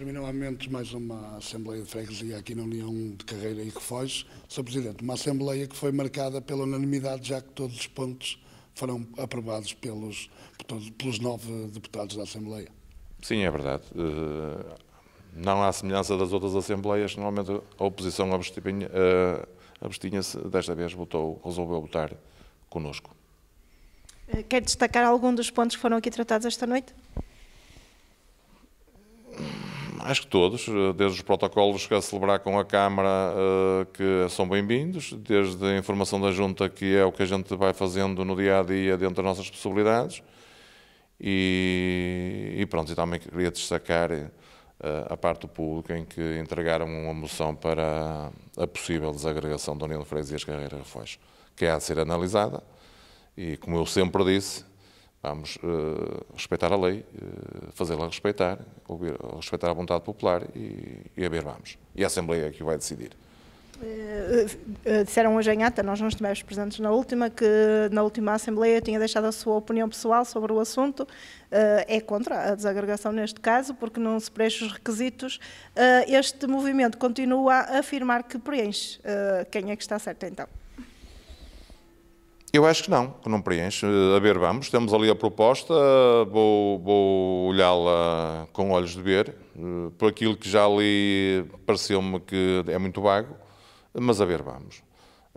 Terminou há momentos mais uma Assembleia de Freguesia aqui na União de Carreira e Refógio. Sr. Presidente, uma Assembleia que foi marcada pela unanimidade, já que todos os pontos foram aprovados pelos, pelos nove deputados da Assembleia. Sim, é verdade. Eh, não há semelhança das outras Assembleias, normalmente a oposição eh, abstinha-se, desta vez votou, resolveu votar conosco. Eh, quer destacar algum dos pontos que foram aqui tratados esta noite? acho que todos, eh, desde os protocolos que a celebrar com a Câmara, eh, que são bem-vindos, desde a informação da Junta, que é o que a gente vai fazendo no dia a dia dentro das nossas possibilidades. E, e pronto, e também queria destacar eh, a parte do público em que entregaram uma moção para a possível desagregação de Danilo Freire e as Carreiras Refões, que há de ser analisada. E como eu sempre disse, Vamos uh, respeitar a lei, uh, fazê-la respeitar, ouvir, respeitar a vontade popular e, e a ver vamos. E a Assembleia é que vai decidir. Eh, disseram hoje em ata, nós não estivemos presentes na última, que na última Assembleia tinha deixado a sua opinião pessoal sobre o assunto. É contra a desagregação neste caso, porque não se preenche os requisitos. Este movimento continua a afirmar que preenche. Quem é que está certo então? Eu acho que não, que não preenche. A ver, vamos, temos ali a proposta, vou, vou olhá-la com olhos de ver. Eh, por aquilo que já li, pareceu-me que é muito vago, mas a ver, vamos.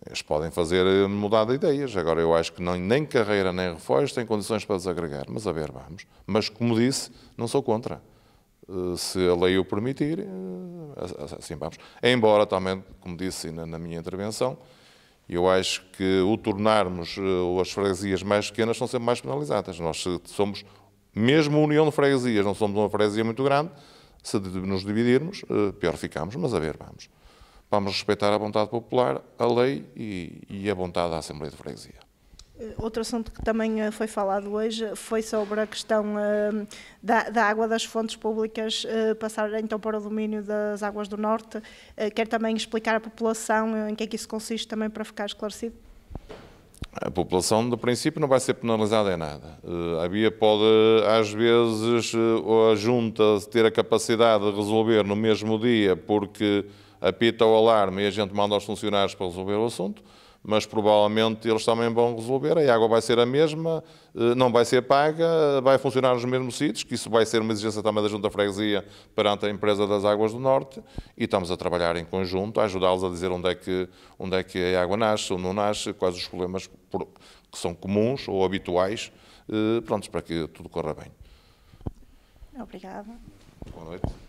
Eles podem fazer eh, mudar de ideias. Agora, eu acho que não, nem carreira nem refógios têm condições para desagregar, mas a ver, vamos. Mas, como disse, não sou contra. Eh, se a lei o permitir, assim vamos. Embora, também, como disse na minha intervenção, eu acho que o tornarmos eh, as freguesias mais pequenas são sempre mais penalizadas. Nós somos, mesmo união de freguesias, não somos uma freguesia muito grande, se nos dividirmos, eh, pior ficamos, mas a ver, vamos. Vamos respeitar a vontade popular, a lei e, e a vontade da Assembleia de Freguesia. Eh, outro assunto que também eh, foi falado hoje foi sobre a questão ehm, da, da, água das fontes públicas eh, passar então para o domínio das águas do norte. Quer também explicar à população em que é que isso consiste também para ficar esclarecido? A população, do princípio, não vai ser penalizada em nada. A BIA pode, às vezes, ou a junta ter a capacidade de resolver no mesmo dia porque apita o alarme e a gente manda aos funcionários para resolver o assunto mas provavelmente eles também vão resolver. A água vai ser a mesma, eh, não vai ser paga, vai funcionar nos mesmos sítios, que isso vai ser uma exigência também da Junta Freguesia perante a empresa das Águas do Norte, e estamos a trabalhar em conjunto, a ajudá-los a dizer onde é, que, onde é que a água nasce, ou não nasce, quais os problemas que são comuns ou habituais, eh, prontos, para que tudo corra bem. Obrigada. Boa noite.